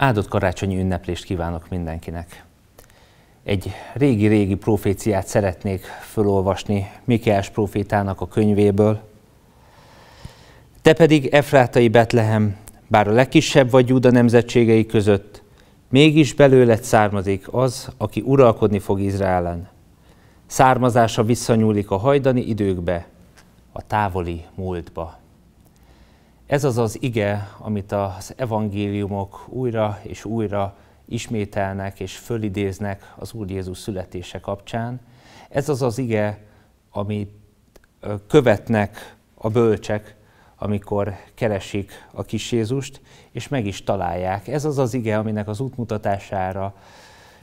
Áldott karácsonyi ünneplést kívánok mindenkinek! Egy régi-régi proféciát szeretnék felolvasni Mikeás profétának a könyvéből. Te pedig Efrátai Betlehem, bár a legkisebb vagy Júda nemzetségei között, mégis belőled származik az, aki uralkodni fog Izraelen. Származása visszanyúlik a hajdani időkbe, a távoli múltba. Ez az az ige, amit az evangéliumok újra és újra ismételnek és fölidéznek az Úr Jézus születése kapcsán. Ez az az ige, amit követnek a bölcsek, amikor keresik a kis Jézust, és meg is találják. Ez az az ige, aminek az útmutatására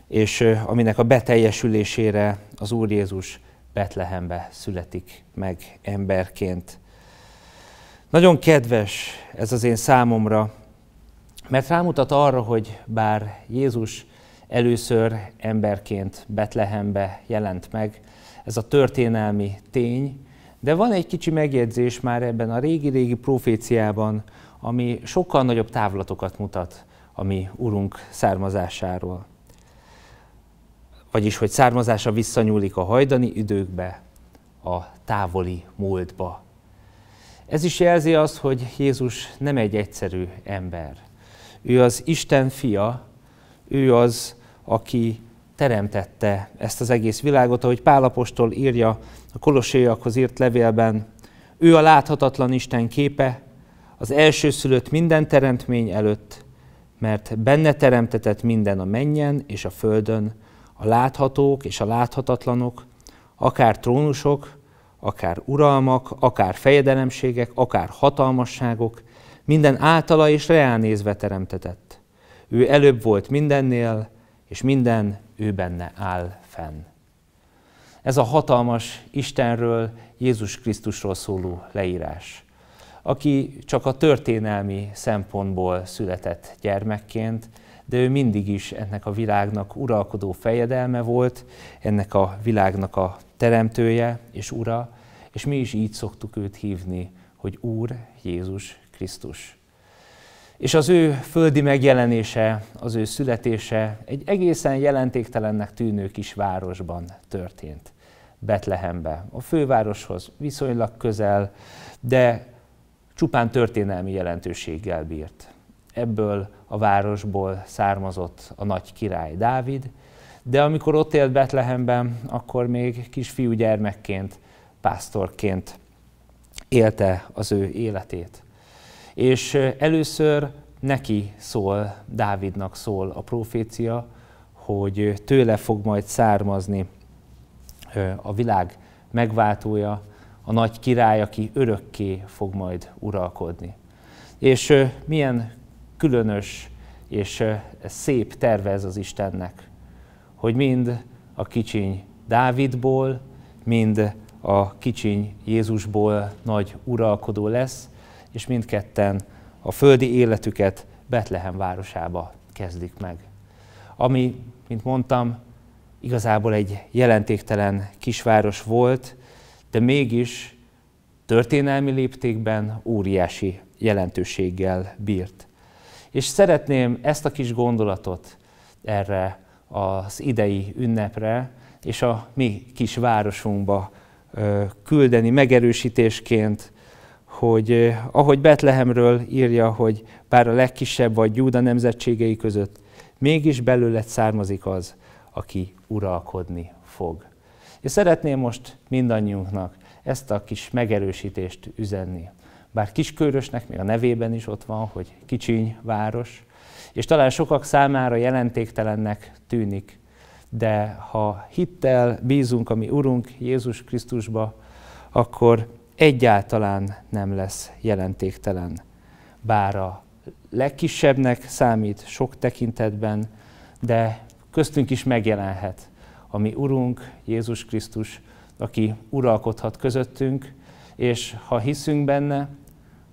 és aminek a beteljesülésére az Úr Jézus Betlehembe születik meg emberként. Nagyon kedves ez az én számomra, mert rámutat arra, hogy bár Jézus először emberként Betlehembe jelent meg, ez a történelmi tény, de van egy kicsi megjegyzés már ebben a régi-régi proféciában, ami sokkal nagyobb távlatokat mutat a mi Urunk származásáról. Vagyis, hogy származása visszanyúlik a hajdani időkbe, a távoli múltba. Ez is jelzi azt, hogy Jézus nem egy egyszerű ember. Ő az Isten fia, ő az, aki teremtette ezt az egész világot, ahogy Pálapostól írja a kolosséjakhoz írt levélben. Ő a láthatatlan Isten képe, az elsőszülött minden teremtmény előtt, mert benne teremtetett minden a mennyen és a földön, a láthatók és a láthatatlanok, akár trónusok, akár uralmak, akár fejedelemségek, akár hatalmasságok, minden általa és reálnézve teremtetett. Ő előbb volt mindennél, és minden ő benne áll fenn. Ez a hatalmas Istenről, Jézus Krisztusról szóló leírás, aki csak a történelmi szempontból született gyermekként, de ő mindig is ennek a világnak uralkodó fejedelme volt, ennek a világnak a teremtője és ura, és mi is így szoktuk őt hívni, hogy Úr Jézus Krisztus. És az ő földi megjelenése, az ő születése egy egészen jelentéktelennek tűnő kis városban történt, Betlehembe. A fővároshoz viszonylag közel, de csupán történelmi jelentőséggel bírt. Ebből a városból származott a nagy király Dávid, de amikor ott élt Betlehemben, akkor még kisfiú gyermekként, pásztorként élte az ő életét. És először neki szól, Dávidnak szól a profécia, hogy tőle fog majd származni a világ megváltója, a nagy király, aki örökké fog majd uralkodni. És milyen különös és szép tervez az Istennek, hogy mind a kicsiny Dávidból, mind a kicsiny Jézusból nagy uralkodó lesz, és mindketten a földi életüket Betlehem városába kezdik meg. Ami, mint mondtam, igazából egy jelentéktelen kisváros volt, de mégis történelmi léptékben óriási jelentőséggel bírt. És szeretném ezt a kis gondolatot erre az idei ünnepre, és a mi kis városunkba küldeni megerősítésként, hogy ahogy Betlehemről írja, hogy bár a legkisebb vagy Júda nemzetségei között, mégis belőled származik az, aki uralkodni fog. És szeretném most mindannyiunknak ezt a kis megerősítést üzenni. Bár kiskörösnek még a nevében is ott van, hogy kicsiny város, és talán sokak számára jelentéktelennek tűnik, de ha hittel bízunk a mi Urunk Jézus Krisztusba, akkor egyáltalán nem lesz jelentéktelen. Bár a legkisebbnek számít sok tekintetben, de köztünk is megjelenhet a mi Urunk Jézus Krisztus, aki uralkodhat közöttünk, és ha hiszünk benne,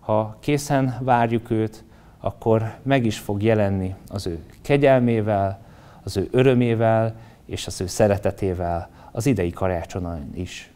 ha készen várjuk őt, akkor meg is fog jelenni az ő kegyelmével, az ő örömével és az ő szeretetével az idei karácsonon is.